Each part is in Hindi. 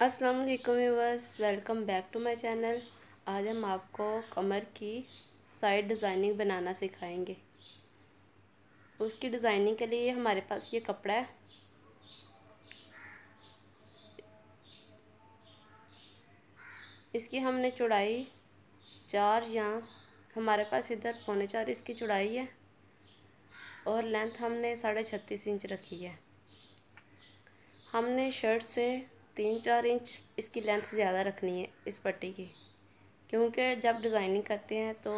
अस्सलाम वालेकुम welcome back to my channel आज हम आपको कमर की साइड डिज़ाइनिंग बनाना सिखाएंगे उसकी डिज़ाइनिंग के लिए हमारे पास ये कपड़ा है इसकी हमने चौड़ाई चार या हमारे पास इधर पौने चार इसकी चौड़ाई है और लेंथ हमने साढ़े छत्तीस इंच रखी है हमने शर्ट से तीन चार इंच इसकी लेंथ ज़्यादा रखनी है इस पट्टी की क्योंकि जब डिज़ाइनिंग करते हैं तो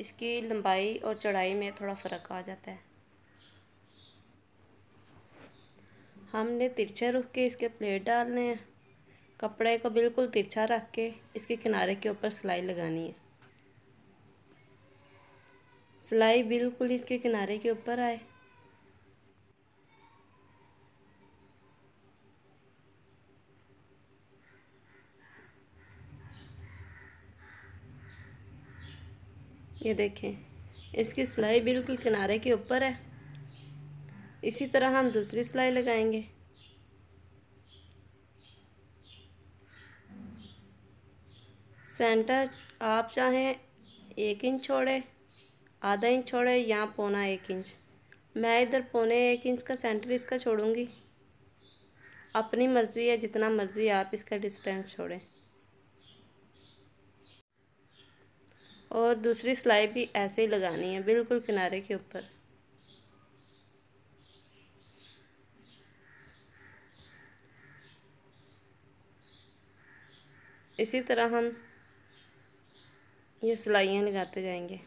इसकी लंबाई और चौड़ाई में थोड़ा फ़र्क आ जाता है हमने तिरछा रुख के इसके प्लेट डालने हैं कपड़े को बिल्कुल तिरछा रख के इसके किनारे के ऊपर सिलाई लगानी है फ्लाई बिल्कुल इसके किनारे के ऊपर आए ये देखें इसकी सिलाई बिल्कुल किनारे के ऊपर है इसी तरह हम दूसरी सिलाई लगाएंगे सेंटर आप चाहें एक इंच छोड़े आधा इंच छोड़ा है यहाँ पौना एक इंच मैं इधर पौने एक इंच का सेंटर इसका छोड़ूंगी अपनी मर्ज़ी है जितना मर्ज़ी आप इसका डिस्टेंस छोड़ें और दूसरी सिलाई भी ऐसे ही लगानी है बिल्कुल किनारे के ऊपर इसी तरह हम ये सिलाइयाँ लगाते जाएंगे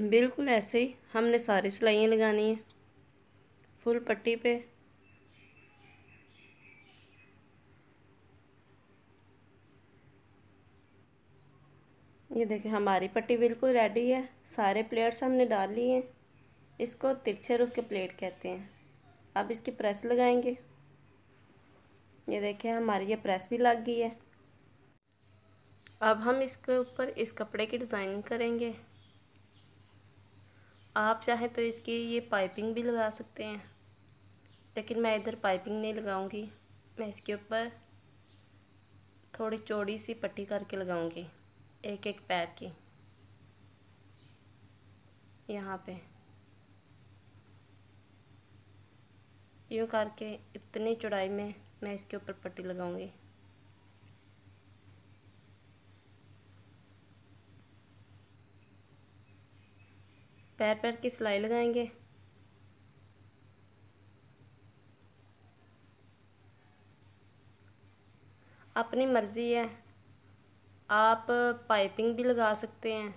बिल्कुल ऐसे ही हमने सारी सिलाइयाँ लगानी है फुल पट्टी पे ये देखें हमारी पट्टी बिल्कुल रेडी है सारे प्लेट्स हमने डाल लिए हैं इसको तिरछे रुख के प्लेट कहते हैं अब इसकी प्रेस लगाएंगे ये देखें हमारी ये प्रेस भी लग गई है अब हम इसके ऊपर इस कपड़े की डिज़ाइनिंग करेंगे आप चाहें तो इसकी ये पाइपिंग भी लगा सकते हैं लेकिन मैं इधर पाइपिंग नहीं लगाऊंगी मैं इसके ऊपर थोड़ी चौड़ी सी पट्टी करके लगाऊंगी एक एक पैर की यहाँ पे यूँ करके इतनी चौड़ाई में मैं इसके ऊपर पट्टी लगाऊंगी पैर पैर की सिलाई लगाएंगे अपनी मर्ज़ी है आप पाइपिंग भी लगा सकते हैं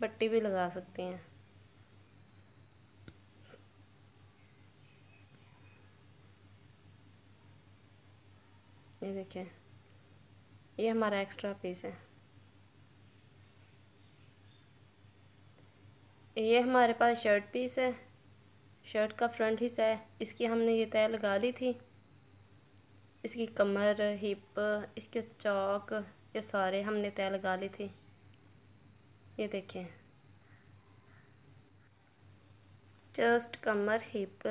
पट्टी भी लगा सकते हैं ये देखिए ये हमारा एक्स्ट्रा पीस है ये हमारे पास शर्ट पीस है शर्ट का फ्रंट हिस्सा है इसकी हमने ये तय लगा ली थी इसकी कमर हिप इसके चौक ये सारे हमने तय लगा ली थी ये देखें जस्ट कमर हिप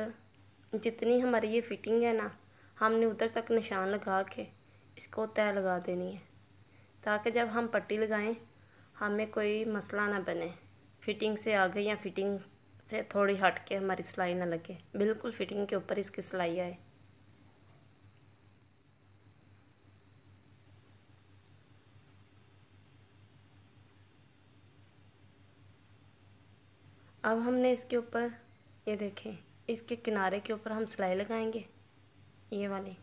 जितनी हमारी ये फिटिंग है ना हमने उधर तक निशान लगा के इसको तय लगा देनी है ताकि जब हम पट्टी लगाएं हमें कोई मसला ना बने फिटिंग से आ गई या फिटिंग से थोड़ी हट के हमारी सिलाई ना लगे बिल्कुल फिटिंग के ऊपर इसकी सिलाई आए अब हमने इसके ऊपर ये देखें इसके किनारे के ऊपर हम सिलाई लगाएंगे ये वाली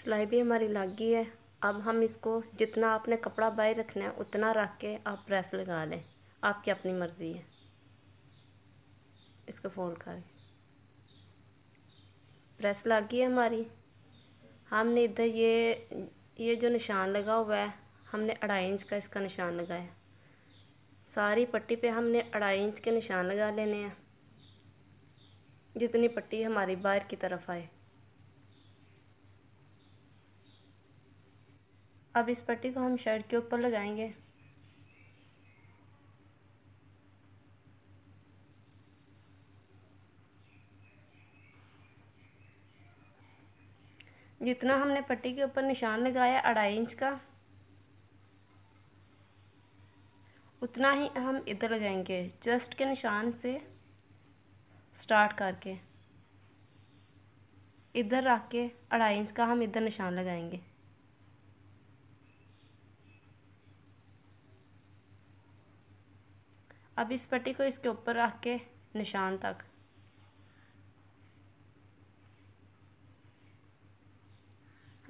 सिलाई भी हमारी लग गई है अब हम इसको जितना आपने कपड़ा बाय रखना है उतना रख के आप प्रेस लगा लें आपकी अपनी मर्ज़ी है इसको फोल्ड करें प्रेस लग गई है हमारी हमने इधर ये ये जो निशान लगा हुआ है हमने अढ़ाई इंच का इसका निशान लगाया सारी पट्टी पे हमने अढ़ाई इंच के निशान लगा लेने हैं जितनी पट्टी हमारी बाहर की तरफ आए अब इस पट्टी को हम शर्ट के ऊपर लगाएंगे जितना हमने पट्टी के ऊपर निशान लगाया अढ़ाई इंच का उतना ही हम इधर लगाएंगे जस्ट के निशान से स्टार्ट करके इधर रख के अढ़ाई इंच का हम इधर निशान लगाएंगे अब इस पट्टी को इसके ऊपर रख के निशान तक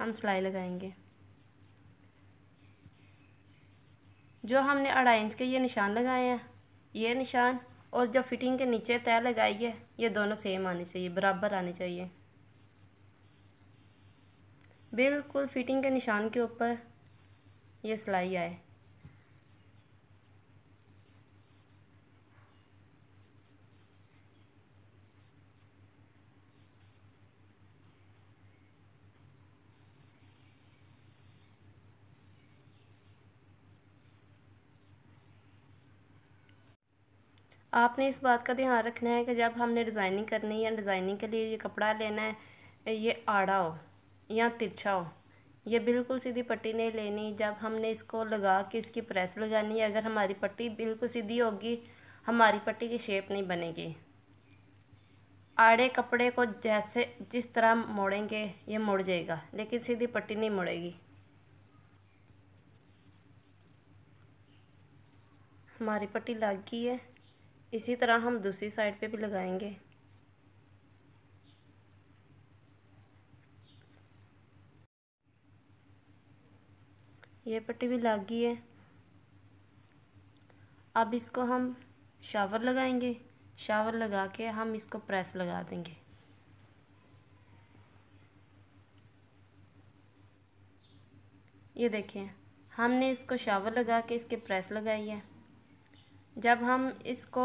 हम सिलाई लगाएंगे जो हमने अढ़ाई इंच के ये निशान लगाए हैं ये निशान और जो फिटिंग के नीचे तय लगाई है ये दोनों सेम आनी चाहिए बराबर आनी चाहिए बिल्कुल फिटिंग के निशान के ऊपर ये सिलाई आए आपने इस बात का ध्यान रखना है कि जब हमने डिज़ाइनिंग करनी है या डिज़ाइनिंग के लिए ये कपड़ा लेना है ये आड़ा हो या तिरछा हो ये बिल्कुल सीधी पट्टी नहीं लेनी जब हमने इसको लगा के इसकी प्रेस लगानी है अगर हमारी पट्टी बिल्कुल सीधी होगी हमारी पट्टी की शेप नहीं बनेगी आड़े कपड़े को जैसे जिस तरह मोड़ेंगे ये मुड़ जाएगा लेकिन सीधी पट्टी नहीं मुड़ेगी हमारी पट्टी लग गई है इसी तरह हम दूसरी साइड पे भी लगाएंगे ये पट्टी भी लग गई है अब इसको हम शावर लगाएंगे शावर लगा के हम इसको प्रेस लगा देंगे ये देखें हमने इसको शावर लगा के इसके प्रेस लगाई है जब हम इसको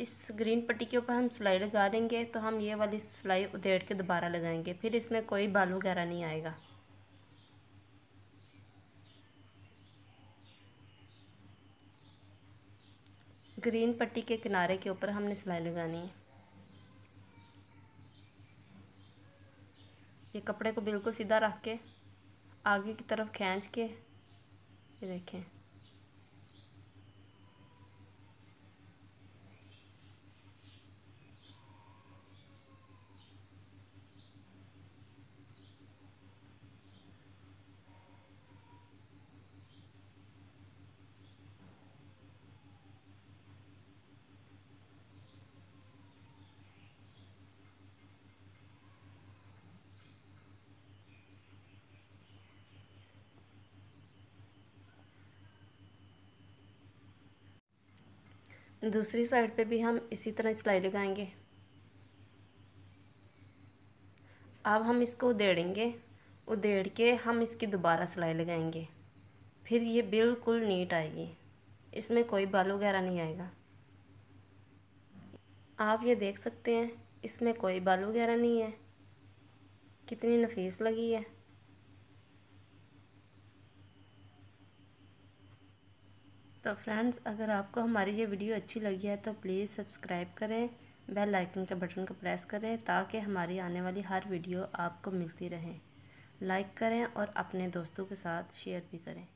इस ग्रीन पट्टी के ऊपर हम सिलाई लगा देंगे तो हम ये वाली सिलाई उधेड़ के दोबारा लगाएंगे फिर इसमें कोई बाल वगैरह नहीं आएगा ग्रीन पट्टी के किनारे के ऊपर हमने सिलाई लगानी है ये कपड़े को बिल्कुल सीधा रख के आगे की तरफ खींच के ये देखें दूसरी साइड पे भी हम इसी तरह सिलाई लगाएंगे अब हम इसको उधेड़ेंगे उधेड़ के हम इसकी दोबारा सिलाई लगाएंगे फिर ये बिल्कुल नीट आएगी इसमें कोई बाल वगैरह नहीं आएगा आप ये देख सकते हैं इसमें कोई बाल वगैरह नहीं है कितनी नफीस लगी है तो फ्रेंड्स अगर आपको हमारी ये वीडियो अच्छी लगी है तो प्लीज़ सब्सक्राइब करें बेल आइकन के बटन को प्रेस करें ताकि हमारी आने वाली हर वीडियो आपको मिलती रहे लाइक करें और अपने दोस्तों के साथ शेयर भी करें